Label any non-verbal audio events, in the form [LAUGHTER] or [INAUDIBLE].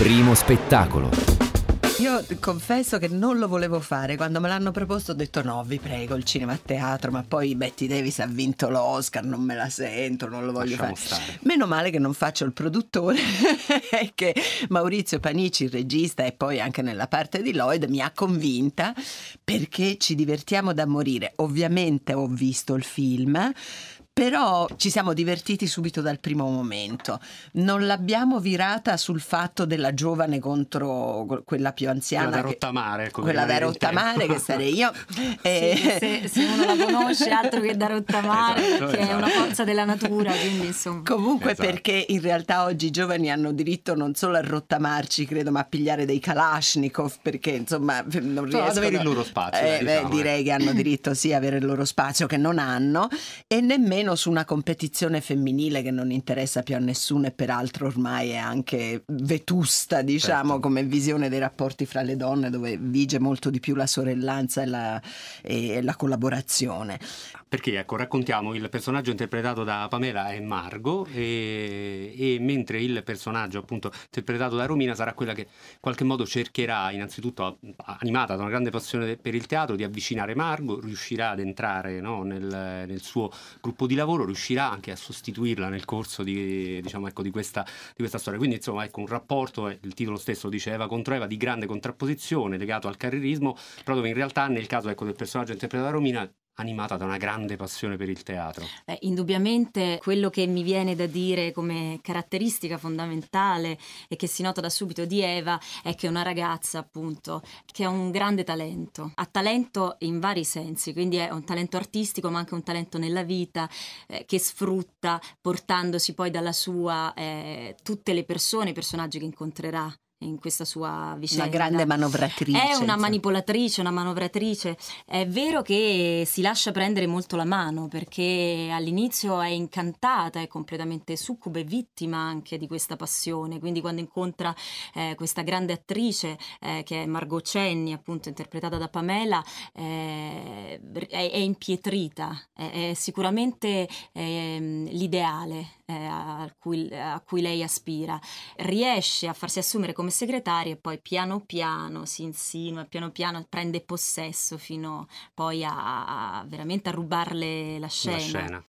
Primo spettacolo. Io confesso che non lo volevo fare, quando me l'hanno proposto ho detto no, vi prego, il cinema a teatro, ma poi Betty Davis ha vinto l'Oscar, non me la sento, non lo voglio Lasciamo fare. Stare. Meno male che non faccio il produttore [LAUGHS] e che Maurizio Panici, il regista e poi anche nella parte di Lloyd, mi ha convinta perché ci divertiamo da morire. Ovviamente ho visto il film, però ci siamo divertiti subito dal primo momento. Non l'abbiamo virata sul fatto della giovane contro quella più anziana. Quella da rottamare. Che, quella da rottamare che sarei io. [LAUGHS] E... Eh, sì, se, se, uno la conosce altro che da rottamare, esatto, che esatto. è una esatto. forza della natura. Quindi, Comunque esatto. perché in realtà oggi i giovani hanno diritto non solo a rottamarci, credo, ma a pigliare dei Kalashnikov, perché insomma non riescono... Ad avere il loro spazio. Eh, diciamo, beh, direi eh. che hanno diritto sì a avere il loro spazio che non hanno e nemmeno meno su una competizione femminile che non interessa più a nessuno e peraltro ormai è anche vetusta, diciamo, certo. come visione dei rapporti fra le donne dove vige molto di più la sorellanza e la, e la collaborazione. Perché ecco, raccontiamo il personaggio interpretato da Pamela è Margo e, e, mentre il personaggio appunto interpretato da Romina sarà quella che in qualche modo cercherà innanzitutto animata da una grande passione per il teatro di avvicinare Margo, riuscirà ad entrare no, nel, nel, suo gruppo di lavoro, riuscirà anche a sostituirla nel corso di, diciamo, ecco, di, questa, di questa, storia. Quindi insomma ecco un rapporto, eh, il titolo stesso dice Eva contro Eva, di grande contrapposizione legato al carrierismo, però dove in realtà nel caso ecco, del personaggio interpretato da Romina animata da una grande passione per il teatro. Beh, indubbiamente quello che mi viene da dire come caratteristica fondamentale e che si nota da subito di Eva è che è una ragazza appunto che ha un grande talento, ha talento in vari sensi, quindi è un talento artistico ma anche un talento nella vita eh, che sfrutta portandosi poi dalla sua eh, tutte le persone, i personaggi che incontrerà in questa sua vicenda. Una grande manovratrice. È una manipolatrice, una manovratrice. È vero che si lascia prendere molto la mano perché all'inizio è incantata, è completamente succube, vittima anche di questa passione. Quindi quando incontra eh, questa grande attrice eh, che è Margot Cenni, appunto interpretata da Pamela, eh, è, è, impietrita, è, è sicuramente ehm, l'ideale eh, a cui, a cui lei aspira, riesce a farsi assumere come segretaria e poi piano piano si insinua, piano piano prende possesso fino poi a, a veramente a rubarle la scena. La scena.